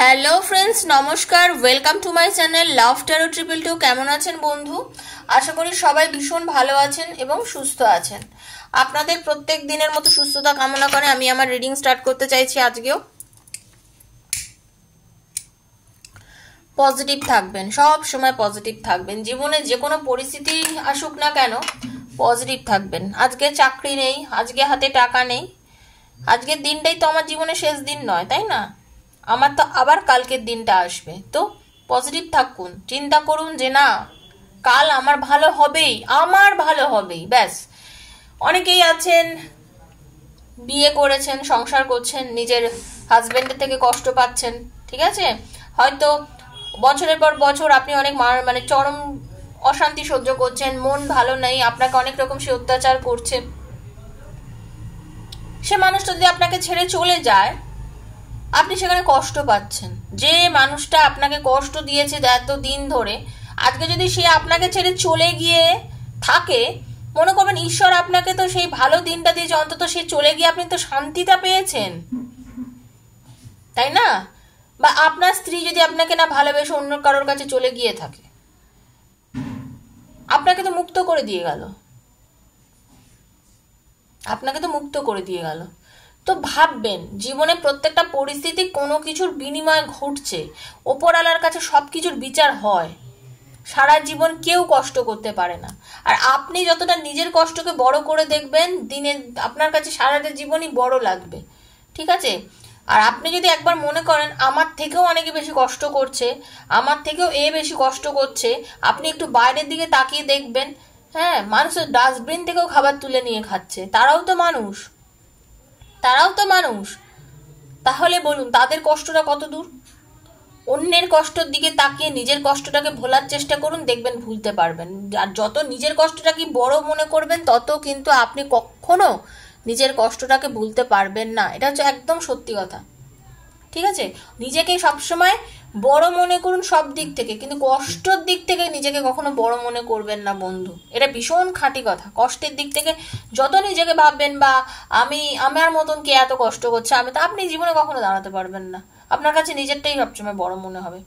hello friends নমস্কার welcome to my channel love tarot triple two কেমন আছেন বন্ধু আশা করি সবাই ভীষণ ভালো আছেন এবং সুস্থ আছেন আপনাদের প্রত্যেক দিনের মতো সুস্থতা কামনা করে আমি আমার রিডিং স্টার্ট করতে চাইছি আজকেও পজিটিভ থাকবেন সব সময় পজিটিভ থাকবেন জীবনে যে কোনো পরিস্থিতি আসুক না কেন পজিটিভ থাকবেন আজকে চাকরি নেই আজকে হাতে টাকা নেই আজকের দিনটাই তো আমার জীবনে শেষ দিন নয় তাই না আমার তো আবার কালকের দিনটা আসবে তো পজিটিভ থাকুন চিন্তা করুন যে না কাল আমার ভালো হবেই আমার ভালো হবেই ব্যাস অনেকেই আছেন বিয়ে করেছেন সংসার করছেন নিজের হাজব্যান্ডের থেকে কষ্ট পাচ্ছেন ঠিক আছে হয়তো বছরের পর বছর আপনি অনেক মানে চরম অশান্তি সহ্য করছেন মন ভালো নেই আপনাকে অনেক রকম সে অত্যাচার করছে সে মানুষ যদি আপনাকে ছেড়ে চলে যায় আপনি সেখানে কষ্ট পাচ্ছেন যে মানুষটা আপনাকে কষ্ট দিয়েছে এত দিন ধরে আজকে যদি সে আপনাকে ছেড়ে চলে গিয়ে থাকে মনে করবেন ঈশ্বর আপনাকে তো সেই ভালো দিনটা দিয়েছে অন্তত সে চলে গিয়ে আপনি তো শান্তিটা পেয়েছেন তাই না বা আপনার স্ত্রী যদি আপনাকে না ভালোবেসে অন্য কারোর কাছে চলে গিয়ে থাকে আপনাকে তো মুক্ত করে দিয়ে গেল আপনাকে তো মুক্ত করে দিয়ে গেল তো ভাববেন জীবনে প্রত্যেকটা পরিস্থিতি কোনো কিছুর বিনিময়ে ঘটছে ওপরওয়ালার কাছে সব কিছুর বিচার হয় সারা জীবন কেউ কষ্ট করতে পারে না আর আপনি যতটা নিজের কষ্টকে বড় করে দেখবেন দিনে আপনার কাছে সারাটা জীবনই বড় লাগবে ঠিক আছে আর আপনি যদি একবার মনে করেন আমার থেকেও অনেকে বেশি কষ্ট করছে আমার থেকেও এ বেশি কষ্ট করছে আপনি একটু বাইরের দিকে তাকিয়ে দেখবেন হ্যাঁ মানুষের ডাস্টবিন থেকেও খাবার তুলে নিয়ে খাচ্ছে তারাও তো মানুষ তারাও তো মানুষ তাহলে বলুন তাদের কষ্টটা কত দূর অন্যের কষ্টর দিকে তাকিয়ে নিজের কষ্টটাকে ভোলার চেষ্টা করুন দেখবেন ভুলতে পারবেন আর যত নিজের কষ্টটা কি বড় মনে করবেন তত কিন্তু আপনি কখনো নিজের কষ্টটাকে ভুলতে পারবেন না এটা হচ্ছে একদম সত্যি কথা ঠিক আছে নিজেকে সবসময় বড় মনে করুন সব দিক থেকে কিন্তু কষ্টর দিক থেকে নিজেকে কখনো বড় মনে করবেন না বন্ধু এটা ভীষণ খাঁটি কথা কষ্টের দিক থেকে যত নিজেকে ভাববেন বা আমি আমার মতন কে এত কষ্ট করছে আমি তা আপনি জীবনে কখনো দাঁড়াতে পারবেন না আপনার কাছে নিজেরটাই সবসময় বড় মনে হবে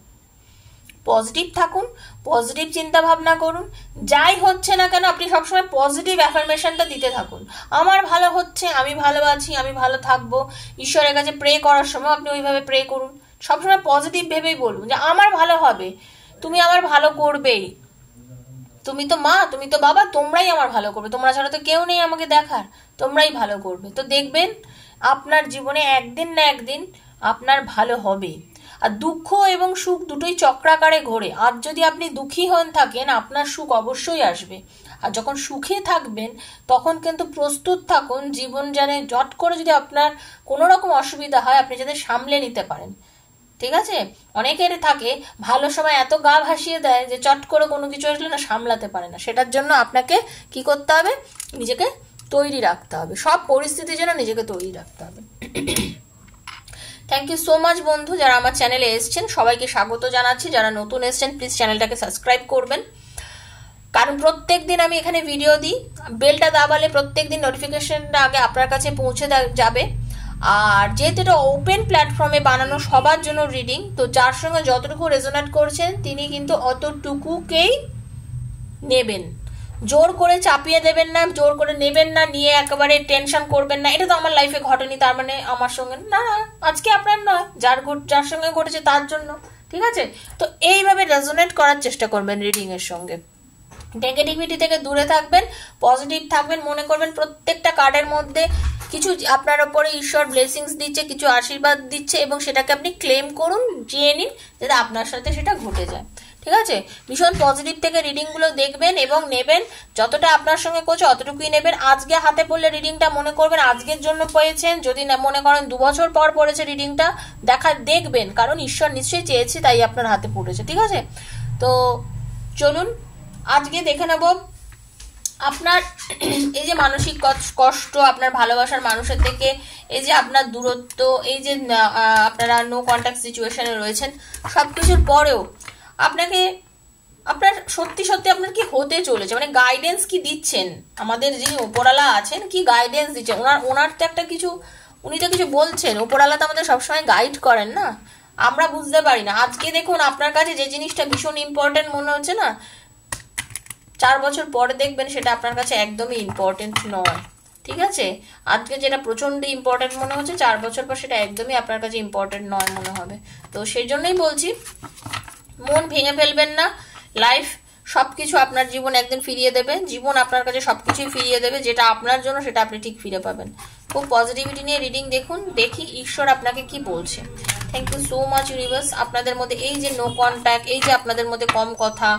পজিটিভ থাকুন পজিটিভ চিন্তা ভাবনা করুন যাই হচ্ছে না কেন আপনি সবসময় পজিটিভ অ্যাফার্মেশনটা দিতে থাকুন আমার ভালো হচ্ছে আমি ভালো আছি আমি ভালো থাকবো ঈশ্বরের কাছে প্রে করার সময় আপনি ওইভাবে প্রে করুন সবসময় পজিটিভ ভেবেই বলবো যে আমার ভালো হবে তুমি আমার ভালো করবেই তুমি তো মা তুমি তো বাবা তোমরাই আমার ভালো করবে তোমরা ছাড়া তো কেউ নেই আমাকে দেখার তোমরাই ভালো করবে তো দেখবেন আপনার জীবনে একদিন না একদিন আপনার ভালো হবে আর দুঃখ এবং সুখ দুটোই চক্রাকারে ঘোরে আর যদি আপনি দুঃখী হন থাকেন আপনার সুখ অবশ্যই আসবে আর যখন সুখে থাকবেন তখন কিন্তু প্রস্তুত থাকুন জীবন যেন জট করে যদি আপনার কোনো রকম অসুবিধা হয় আপনি যাতে সামলে নিতে পারেন ঠিক আছে অনেকের থাকে ভালো সময় এত গা ভাসিয়ে দেয় যে চট করে কোনো কিছু আসলে না সামলাতে পারে না সেটার জন্য আপনাকে কি করতে হবে নিজেকে তৈরি রাখতে হবে সব পরিস্থিতির জন্য নিজেকে তৈরি রাখতে হবে থ্যাংক ইউ সো মাচ বন্ধু যারা আমার চ্যানেলে এসছেন সবাইকে স্বাগত জানাচ্ছি যারা নতুন এসছেন প্লিজ চ্যানেলটাকে সাবস্ক্রাইব করবেন কারণ প্রত্যেক দিন আমি এখানে ভিডিও দিই বেলটা দাবালে প্রত্যেক দিন নোটিফিকেশনটা আগে আপনার কাছে পৌঁছে যাবে আর যেহেতু এটা ওপেন প্ল্যাটফর্মে বানানো সবার জন্য রিডিং তো যার সঙ্গে যতটুকু রেজোনেট করছেন তিনি কিন্তু অতটুকুকেই নেবেন জোর করে চাপিয়ে দেবেন না জোর করে নেবেন না নিয়ে একেবারে টেনশন করবেন না এটা তো আমার লাইফে ঘটেনি তার মানে আমার সঙ্গে না আজকে আপনার নয় যার যার সঙ্গে ঘটেছে তার জন্য ঠিক আছে তো এইভাবে রেজোনেট করার চেষ্টা করবেন রিডিংয়ের সঙ্গে নেগেটিভিটি থেকে দূরে থাকবেন পজিটিভ থাকবেন মনে করবেন প্রত্যেকটা কার্ডের মধ্যে কিছু আপনার ওপরে ঈশ্বর ব্লেসিংস দিচ্ছে কিছু আশীর্বাদ দিচ্ছে এবং সেটাকে আপনি ক্লেম করুন জেনে নিন যাতে আপনার সাথে সেটা ঘটে যায় ঠিক আছে ভীষণ পজিটিভ থেকে রিডিংগুলো দেখবেন এবং নেবেন যতটা আপনার সঙ্গে করছে অতটুকুই নেবেন আজকে হাতে পড়লে রিডিংটা মনে করবেন আজকের জন্য পেয়েছেন যদি মনে করেন দু বছর পর পড়েছে রিডিংটা দেখা দেখবেন কারণ ঈশ্বর নিশ্চয়ই চেয়েছে তাই আপনার হাতে পড়েছে ঠিক আছে তো চলুন আজকে দেখে নেব আপনার এই যে মানসিক কষ্ট আপনার ভালোবাসার মানুষের থেকে এই যে আপনার দূরত্ব এই যে আপনারা নো কন্ট্যাক্ট সিচুয়েশনে রয়েছেন সব কিছুর পরেও আপনাকে আপনার সত্যি সত্যি আপনার কি হতে চলেছে মানে গাইডেন্স কি দিচ্ছেন আমাদের যিনি ওপরালা আছেন কি গাইডেন্স দিচ্ছেন ওনার ওনার তো একটা কিছু উনি তো কিছু বলছেন ওপরালা তো আমাদের সবসময় গাইড করেন না আমরা বুঝতে পারি না আজকে দেখুন আপনার কাছে যে জিনিসটা ভীষণ ইম্পর্টেন্ট মনে হচ্ছে না চার বছর পরে দেখবেন সেটা আপনার কাছে একদমই ইম্পর্টেন্ট নয় ঠিক আছে আজকে যেটা প্রচন্ড ইম্পর্টেন্ট মনে হচ্ছে চার বছর পর সেটা একদমই আপনার কাছে ইম্পর্টেন্ট নয় মনে হবে তো সেই জন্যই বলছি মন ভেঙে ফেলবেন না লাইফ সবকিছু আপনার জীবন একদিন ফিরিয়ে দেবে জীবন আপনার কাছে সবকিছুই ফিরিয়ে দেবে যেটা আপনার জন্য সেটা আপনি ঠিক ফিরে পাবেন খুব পজিটিভিটি নিয়ে রিডিং দেখুন দেখি ঈশ্বর আপনাকে কি বলছে thank you so much universe আপনাদের মধ্যে এই যে নো কন্ট্যাক্ট এই যে আপনাদের মধ্যে কম কথা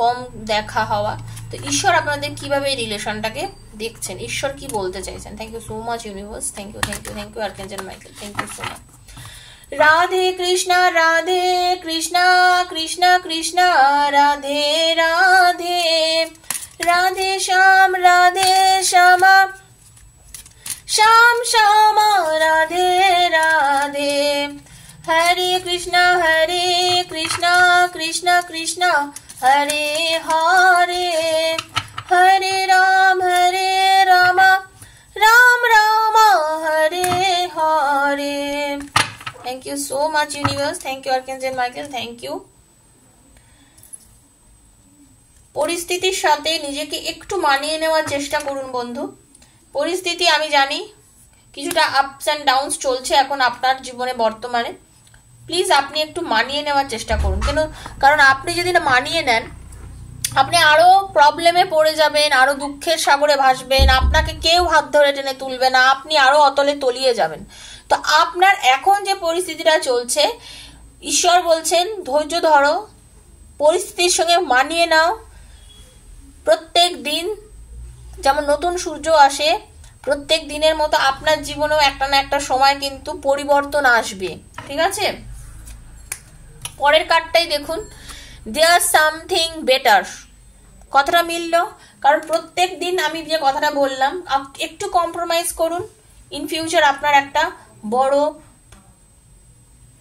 কম দেখা হওয়া তো ঈশ্বর আপনাদের কিভাবে এই রিলেশনটাকে দেখছেন ঈশ্বর কি বলতে চাইছেন thank you so much universe thank you thank you thank you archangel Michael thank you so much Radhe Krishna Radhe Krishna Krishna Krishna Radhe Radhe Radhe Shyam Radhe Shyama Shyam Shyama Radhe Hare Krishna Hare Krishna Krishna Krishna Hare Hare Hare Ram Hare Ram Ram Ram Hare Hare thank you so much universe thank you archangel Michael thank you পরিস্থিতির সাথে নিজেকে একটু মানিয়ে নেওয়ার চেষ্টা করুন বন্ধু পরিস্থিতি আমি জানি কিছুটা আপস অ্যান্ড ডাউনস চলছে এখন আপনার জীবনে বর্তমানে প্লিজ আপনি একটু মানিয়ে নেওয়ার চেষ্টা করুন কেন কারণ আপনি যদি না মানিয়ে নেন আপনি আরও প্রবলেমে পড়ে যাবেন আরও দুঃখের সাগরে ভাসবেন আপনাকে কেউ হাত ধরে টেনে তুলবে না আপনি আরও অতলে তলিয়ে যাবেন তো আপনার এখন যে পরিস্থিতিটা চলছে ঈশ্বর বলছেন ধৈর্য ধরো পরিস্থিতির সঙ্গে মানিয়ে নাও প্রত্যেক দিন যেমন নতুন সূর্য আসে প্রত্যেক দিনের মতো আপনার জীবনেও একটা না একটা সময় কিন্তু পরিবর্তন আসবে ঠিক আছে পরের কার্ডটাই দেখুন দেয়ার সামথিং বেটার কথাটা মিলল কারণ প্রত্যেক দিন আমি যে কথাটা বললাম একটু কম্প্রোমাইজ করুন ইন ফিউচার আপনার একটা বড়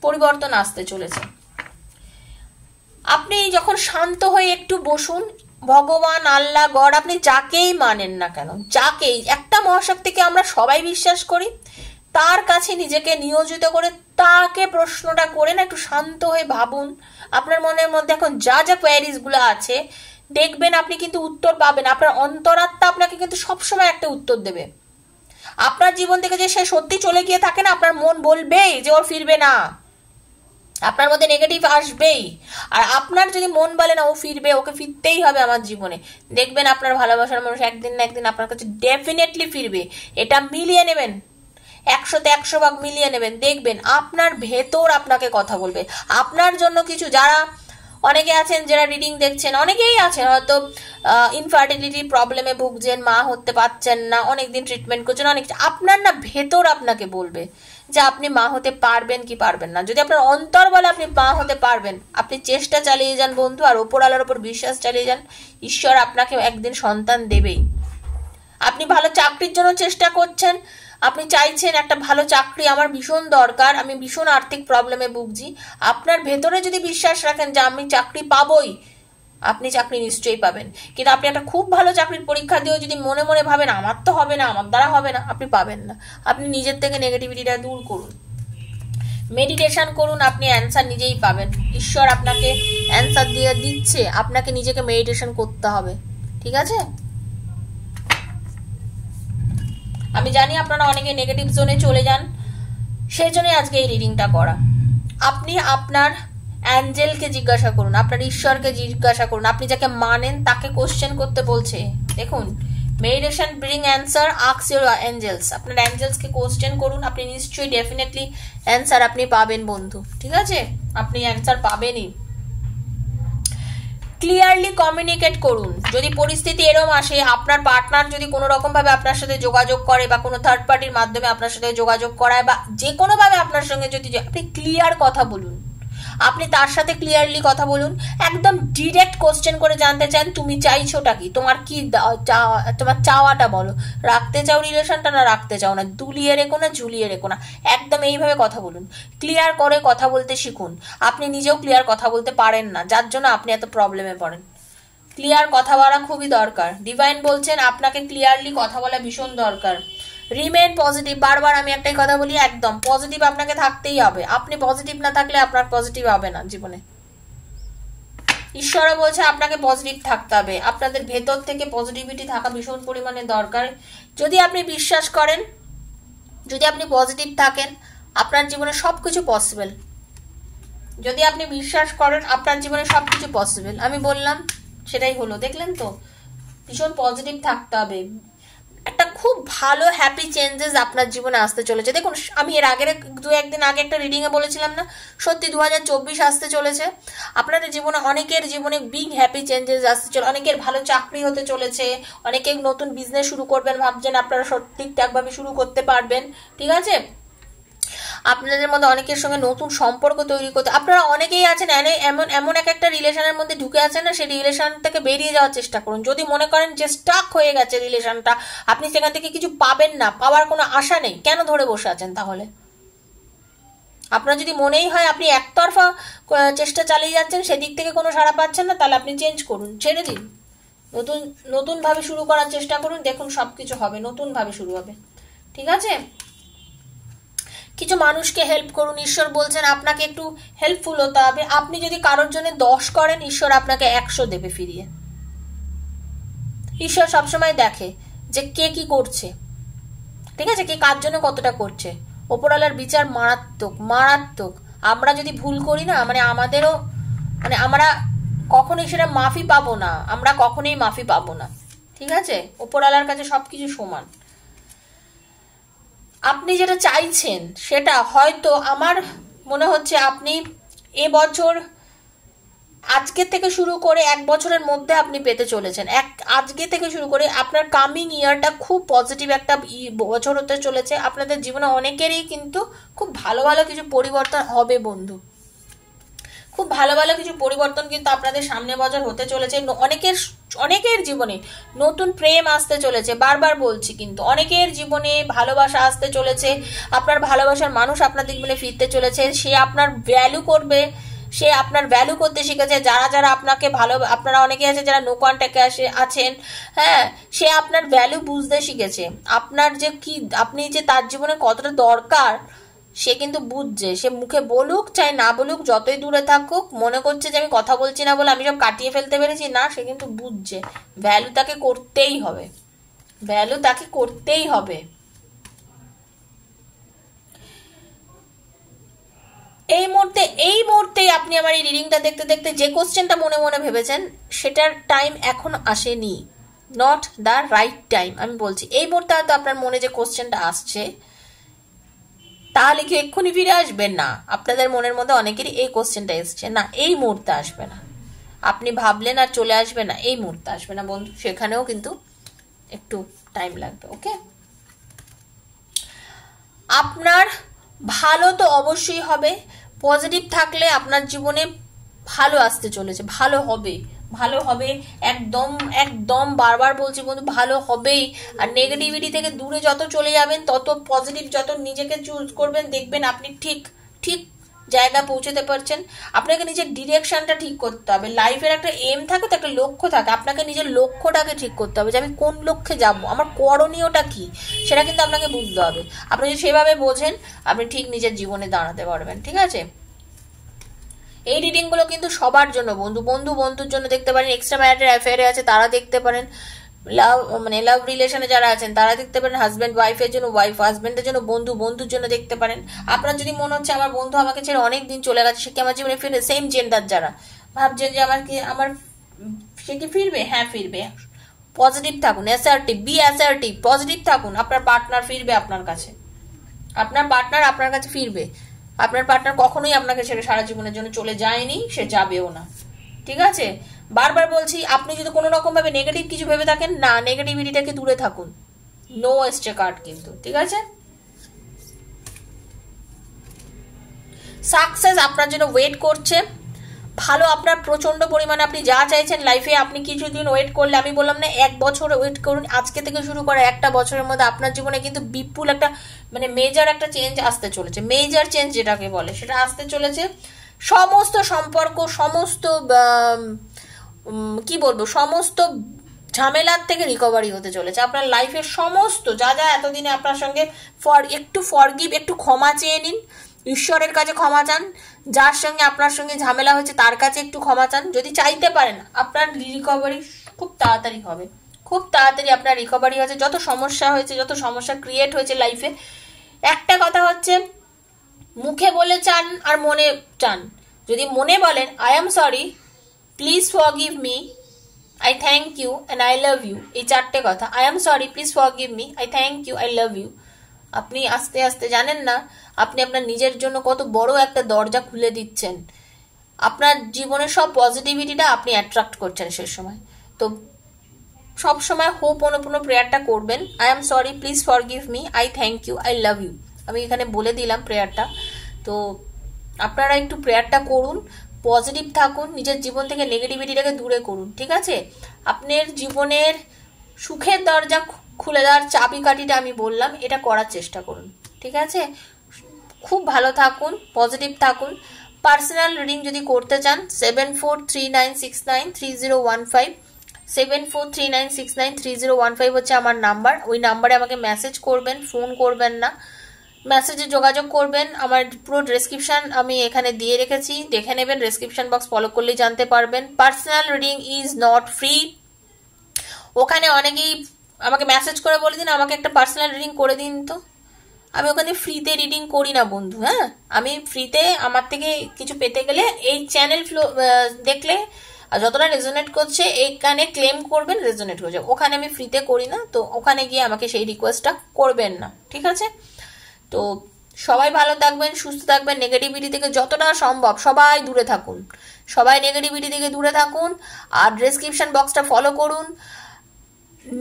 পরিবর্তন আসতে চলেছে আপনি যখন শান্ত হয়ে একটু বসুন ভগবান আল্লাহ গড আপনি যাকেই মানেন না কেন যাকেই একটা মহাশক্তিকে আমরা সবাই বিশ্বাস করি তার কাছে নিজেকে নিয়োজিত করে তাকে প্রশ্নটা করে না একটু শান্ত হয়ে ভাবুন আপনার মনের মধ্যে এখন যা যা গুলো আছে দেখবেন আপনি কিন্তু উত্তর পাবেন আপনার অন্তরাত্মা আপনাকে কিন্তু সবসময় একটা উত্তর দেবে আপনার জীবন থেকে যে সে সত্যি চলে গিয়ে থাকে না আপনার মন বলবেই যে ওর ফিরবে না আপনার মধ্যে নেগেটিভ আসবেই আর আপনার যদি মন বলে না ও ফিরবে ওকে ফিরতেই হবে আমার জীবনে দেখবেন আপনার ভালোবাসার মানুষ একদিন না একদিন আপনার কাছে ডেফিনেটলি ফিরবে এটা মিলিয়ে নেবেন একশোতে একশো ভাগ মিলিয়ে নেবেন দেখবেন আপনার ভেতর আপনাকে কথা বলবে আপনার জন্য কিছু যারা অনেকে আছেন যারা রিডিং দেখছেন অনেকেই আছেন হয়তো ইনফার্টিলিটি প্রবলেমে ভুগছেন মা হতে পারছেন না অনেকদিন ট্রিটমেন্ট করছেন অনেক আপনার না ভেতর আপনাকে বলবে যে আপনি মা হতে পারবেন কি পারবেন না যদি আপনার অন্তর বলে আপনি মা হতে পারবেন আপনি চেষ্টা চালিয়ে যান বন্ধু আর ওপর আলোর ওপর বিশ্বাস চালিয়ে যান ঈশ্বর আপনাকে একদিন সন্তান দেবেই আপনি ভালো চাকরির জন্য চেষ্টা করছেন আপনি চাইছেন একটা ভালো চাকরি আমার ভীষণ দরকার আমি ভীষণ আর্থিক প্রবলেমে ভুগছি আপনার ভেতরে যদি বিশ্বাস রাখেন যে আমি চাকরি পাবই আপনি চাকরি নিশ্চয়ই পাবেন কিন্তু আপনি একটা খুব ভালো চাকরির পরীক্ষা দিয়েও যদি মনে মনে ভাবেন আমার তো হবে না আমার দ্বারা হবে না আপনি পাবেন না আপনি নিজের থেকে নেগেটিভিটিটা দূর করুন মেডিটেশন করুন আপনি অ্যান্সার নিজেই পাবেন ঈশ্বর আপনাকে অ্যান্সার দিয়ে দিচ্ছে আপনাকে নিজেকে মেডিটেশন করতে হবে ঠিক আছে আমি জানি আপনারা অনেকে নেগেটিভ জোনে চলে যান সেই জন্যই আজকে এই রিডিংটা করা আপনি আপনার অ্যাঞ্জেলকে জিজ্ঞাসা করুন আপনার ঈশ্বরকে জিজ্ঞাসা করুন আপনি যাকে মানেন তাকে কোশ্চেন করতে বলছে দেখুন মেডিটেশন ব্রিং অ্যান্সার আক্স ইউর অ্যাঞ্জেলস আপনার অ্যাঞ্জেলসকে কোশ্চেন করুন আপনি নিশ্চয়ই ডেফিনেটলি অ্যান্সার আপনি পাবেন বন্ধু ঠিক আছে আপনি অ্যান্সার পাবেনই ক্লিয়ারলি কমিউনিকেট করুন যদি পরিস্থিতি এরম আসে আপনার পার্টনার যদি কোনো রকমভাবে আপনার সাথে যোগাযোগ করে বা কোনো থার্ড পার্টির মাধ্যমে আপনার সাথে যোগাযোগ করায় বা যে কোনোভাবে আপনার সঙ্গে যদি আপনি ক্লিয়ার কথা বলুন আপনি তার সাথে ক্লিয়ারলি কথা বলুন একদম ডিরেক্ট কোশ্চেন করে জানতে চান তুমি চাইছোটা কি তোমার কি তোমার চাওয়াটা বলো রাখতে চাও রিলেশনটা না রাখতে চাও না দুলিয়ে রেখো না ঝুলিয়ে রেখো না একদম এইভাবে কথা বলুন ক্লিয়ার করে কথা বলতে শিখুন আপনি নিজেও ক্লিয়ার কথা বলতে পারেন না যার জন্য আপনি এত প্রবলেমে পড়েন ক্লিয়ার কথা বলা খুবই দরকার ডিভাইন বলছেন আপনাকে ক্লিয়ারলি কথা বলা ভীষণ দরকার রিমেন পজিটিভ বারবার আমি একটাই কথা বলি একদম পজিটিভ আপনাকে থাকতেই হবে আপনি পজিটিভ না থাকলে আপনার পজিটিভ হবে না জীবনে ঈশ্বরও বলছে আপনাকে পজিটিভ থাকতে হবে আপনাদের ভেতর থেকে পজিটিভিটি থাকা ভীষণ পরিমাণে দরকার যদি আপনি বিশ্বাস করেন যদি আপনি পজিটিভ থাকেন আপনার জীবনে সব কিছু পসিবল যদি আপনি বিশ্বাস করেন আপনার জীবনে সব কিছু পসিবল আমি বললাম সেটাই হলো দেখলেন তো ভীষণ পজিটিভ থাকতে হবে খুব ভালো হ্যাপি চেঞ্জেস আপনার জীবনে আসতে চলেছে দেখুন আমি এর আগের দু একদিন আগে একটা রিডিংয়ে বলেছিলাম না সত্যি দু আসতে চলেছে আপনাদের জীবনে অনেকের জীবনে বিগ হ্যাপি চেঞ্জেস আসতে চলে অনেকের ভালো চাকরি হতে চলেছে অনেকে নতুন বিজনেস শুরু করবেন ভাবছেন আপনারা ঠিকঠাকভাবে শুরু করতে পারবেন ঠিক আছে আপনাদের মধ্যে অনেকের সঙ্গে নতুন সম্পর্ক তৈরি করতে আপনারা অনেকেই আছেন এমন এমন এক একটা রিলেশনের মধ্যে ঢুকে আছেন না সেই রিলেশন থেকে বেরিয়ে যাওয়ার চেষ্টা করুন যদি মনে করেন যে স্টাক হয়ে গেছে রিলেশনটা আপনি সেখান থেকে কিছু পাবেন না পাওয়ার কোনো আশা নেই কেন ধরে বসে আছেন তাহলে আপনার যদি মনেই হয় আপনি একতরফা চেষ্টা চালিয়ে যাচ্ছেন সেদিক থেকে কোনো সাড়া পাচ্ছেন না তাহলে আপনি চেঞ্জ করুন ছেড়ে দিন নতুন নতুনভাবে শুরু করার চেষ্টা করুন দেখুন সব কিছু হবে নতুনভাবে শুরু হবে ঠিক আছে কিছু মানুষকে হেল্প করুন ঈশ্বর বলছেন আপনাকে একটু হেল্পফুল হতে হবে আপনি যদি কারোর জন্য দশ করেন ঈশ্বর আপনাকে একশো দেবে ফিরিয়ে ঈশ্বর সবসময় দেখে যে কে কি করছে ঠিক আছে কে কার জন্য কতটা করছে ওপরওয়ালার বিচার মারাত্মক মারাত্মক আমরা যদি ভুল করি না মানে আমাদেরও মানে আমরা কখনোই সেটা মাফি পাবো না আমরা কখনোই মাফি পাবো না ঠিক আছে ওপরওয়ালার কাছে সব কিছু সমান আপনি যেটা চাইছেন সেটা হয়তো আমার মনে হচ্ছে আপনি এবছর আজকে থেকে শুরু করে এক বছরের মধ্যে আপনি পেতে চলেছেন এক আজকে থেকে শুরু করে আপনার কামিং ইয়ারটা খুব পজিটিভ একটা বছর হতে চলেছে আপনাদের জীবনে অনেকেরই কিন্তু খুব ভালো ভালো কিছু পরিবর্তন হবে বন্ধু খুব ভালো ভালো কিছু পরিবর্তন কিন্তু আপনাদের সামনে বছর হতে চলেছে অনেকের অনেকের জীবনে নতুন প্রেম আসতে চলেছে বারবার বলছি কিন্তু অনেকের জীবনে ভালোবাসা আসতে চলেছে আপনার ভালোবাসার মানুষ আপনার জীবনে মানে ফিরতে চলেছে সে আপনার ভ্যালু করবে সে আপনার ভ্যালু করতে শিখেছে যারা যারা আপনাকে ভালো আপনারা অনেকে আছে যারা নো কন্ট্যাক্টে আসে আছেন হ্যাঁ সে আপনার ভ্যালু বুঝতে শিখেছে আপনার যে কি আপনি যে তার জীবনে কতটা দরকার সে কিন্তু বুঝছে সে মুখে বলুক চাই না বলুক যতই দূরে থাকুক মনে করছে যে আমি কথা বলছি না বলে আমি সব কাটিয়ে ফেলতে পেরেছি না সে কিন্তু বুঝছে ভ্যালু তাকে করতেই হবে ভ্যালু তাকে করতেই হবে এই মুহূর্তে এই মুহূর্তেই আপনি আমার এই রিডিংটা দেখতে দেখতে যে কোশ্চেনটা মনে মনে ভেবেছেন সেটার টাইম এখন আসেনি নট দ্য রাইট টাইম আমি বলছি এই মুহূর্তে হয়তো আপনার মনে যে কোশ্চেনটা আসছে তা লিখে এক্ষুনি ফিরে আসবেন না আপনাদের মনের মধ্যে অনেকেরই এই কোশ্চেনটা এসছে না এই মুহূর্তে আসবে না আপনি ভাবলেন আর চলে আসবে না এই মুহূর্তে আসবে না বন্ধু সেখানেও কিন্তু একটু টাইম লাগবে ওকে আপনার ভালো তো অবশ্যই হবে পজিটিভ থাকলে আপনার জীবনে ভালো আসতে চলেছে ভালো হবে ভালো হবে একদম একদম বারবার বলছি বন্ধু ভালো হবেই আর নেগেটিভিটি থেকে দূরে যত চলে যাবেন তত পজিটিভ যত নিজেকে চুজ করবেন দেখবেন আপনি ঠিক ঠিক জায়গা পৌঁছতে পারছেন আপনাকে নিজের ডিরেকশনটা ঠিক করতে হবে লাইফের একটা এম থাকে তো একটা লক্ষ্য থাকে আপনাকে নিজের লক্ষ্যটাকে ঠিক করতে হবে যে আমি কোন লক্ষ্যে যাব আমার করণীয়টা কি সেটা কিন্তু আপনাকে বুঝতে হবে আপনি যদি সেভাবে বোঝেন আপনি ঠিক নিজের জীবনে দাঁড়াতে পারবেন ঠিক আছে এই রিডিংগুলো কিন্তু সবার জন্য বন্ধু বন্ধু বন্ধুর জন্য দেখতে পারেন এক্সট্রা ম্যারিটাল অ্যাফেয়ারে আছে তারা দেখতে পারেন লাভ মানে লাভ রিলেশনে যারা আছেন তারা দেখতে পারেন হাজব্যান্ড ওয়াইফের জন্য ওয়াইফ হাজব্যান্ডের জন্য বন্ধু বন্ধুর জন্য দেখতে পারেন আপনার যদি মনে হচ্ছে আমার বন্ধু আমাকে ছেড়ে অনেক দিন চলে গেছে সে কি আমার জীবনে ফিরে সেম জেন্ডার যারা ভাবছেন যে আমার কি আমার সে কি ফিরবে হ্যাঁ ফিরবে পজিটিভ থাকুন অ্যাসার্টিভ বি অ্যাসার্টিভ পজিটিভ থাকুন আপনার পার্টনার ফিরবে আপনার কাছে আপনার পার্টনার আপনার কাছে ফিরবে আপনার পার্টনার কখনোই আপনাকে ছেড়ে সারা জীবনের জন্য চলে যায়নি সে যাবেও না ঠিক আছে বারবার বলছি আপনি যদি কোনো রকমভাবে নেগেটিভ কিছু ভেবে থাকেন না নেগেটিভিটিটাকে দূরে থাকুন নো এসছে কার্ড কিন্তু ঠিক আছে সাকসেস আপনার জন্য ওয়েট করছে ভালো আপনার প্রচণ্ড পরিমাণে আপনি যা চাইছেন লাইফে আপনি কিছুদিন ওয়েট করলে আমি বললাম না এক বছর ওয়েট করুন আজকে থেকে শুরু করে একটা বছরের মধ্যে আপনার জীবনে কিন্তু বিপুল একটা মানে মেজার একটা চেঞ্জ আসতে চলেছে মেজার চেঞ্জ যেটাকে বলে সেটা আসতে চলেছে সমস্ত সম্পর্ক সমস্ত কি বলবো সমস্ত ঝামেলার থেকে রিকভারি হতে চলেছে আপনার লাইফের সমস্ত যা যা এতদিনে আপনার সঙ্গে ফর একটু ফরগিভ একটু ক্ষমা চেয়ে নিন ঈশ্বরের কাছে ক্ষমা চান যার সঙ্গে আপনার সঙ্গে ঝামেলা হয়েছে তার কাছে একটু ক্ষমা চান যদি চাইতে পারেন আপনার রিকভারি খুব তাড়াতাড়ি হবে খুব তাড়াতাড়ি আপনার রিকভারি হয়েছে যত সমস্যা হয়েছে যত সমস্যা ক্রিয়েট হয়েছে লাইফে একটা কথা হচ্ছে মুখে বলে চান আর মনে চান যদি মনে বলেন I am sorry please forgive me I thank you and I love you এই চারটে কথা I am sorry please forgive me I thank you I love you আপনি আস্তে আস্তে জানেন না আপনি আপনার নিজের জন্য কত বড় একটা দরজা খুলে দিচ্ছেন আপনার জীবনের সব পজিটিভিটিটা আপনি অ্যাট্রাক্ট করছেন সে সময় তো সব সময় হোপ অনুপূর্ণ প্রেয়ারটা করবেন I am sorry please forgive me I thank you I love you আমি এখানে বলে দিলাম প্রেয়ারটা তো আপনারা একটু প্রেয়ারটা করুন পজিটিভ থাকুন নিজের জীবন থেকে নেগেটিভিটিটাকে দূরে করুন ঠিক আছে আপনার জীবনের সুখের দরজা খুলে দেওয়ার চাবিকাঠিটা আমি বললাম এটা করার চেষ্টা করুন ঠিক আছে খুব ভালো থাকুন পজিটিভ থাকুন পার্সোনাল রিডিং যদি করতে চান seven four three nine six nine three zero one five seven four three nine six nine three zero one five হচ্ছে আমার নাম্বার ওই নাম্বারে আমাকে মেসেজ করবেন ফোন করবেন না মেসেজে যোগাযোগ করবেন আমার পুরো ডেসক্রিপশান আমি এখানে দিয়ে রেখেছি দেখে নেবেন ডেসক্রিপশান বক্স ফলো করলেই জানতে পারবেন personal reading is not free ওখানে অনেকেই আমাকে মেসেজ করে বলে দিন আমাকে একটা পার্সোনাল রিডিং করে দিন তো আমি ওখানে ফ্রিতে রিডিং করি না বন্ধু হ্যাঁ আমি ফ্রিতে আমার থেকে কিছু পেতে গেলে এই চ্যানেল ফ্লো দেখলে যতটা রেজোনেট করছে এখানে ক্লেম করবেন রেজোনেট হয়ে যাবে ওখানে আমি ফ্রিতে করি না তো ওখানে গিয়ে আমাকে সেই রিকোয়েস্টটা করবেন না ঠিক আছে তো সবাই ভালো থাকবেন সুস্থ থাকবেন নেগেটিভিটি থেকে যতটা সম্ভব সবাই দূরে থাকুন সবাই নেগেটিভিটি থেকে দূরে থাকুন আর ডিসক্রিপশন বক্সটা ফলো করুন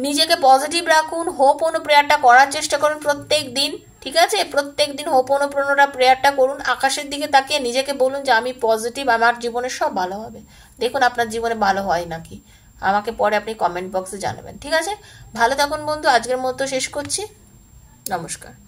নিজেকে পজিটিভ রাখুন হোপ অনুপ্রেয়ারটা করার চেষ্টা করুন প্রত্যেক দিন ঠিক আছে প্রত্যেক দিন হোপ অনুপ্রেরণাটা প্রেয়ারটা করুন আকাশের দিকে তাকিয়ে নিজেকে বলুন যে আমি পজিটিভ আমার জীবনে সব ভালো হবে দেখুন আপনার জীবনে ভালো হয় নাকি আমাকে পরে আপনি কমেন্ট বক্সে জানাবেন ঠিক আছে ভালো থাকুন বন্ধু আজকের মতো শেষ করছি নমস্কার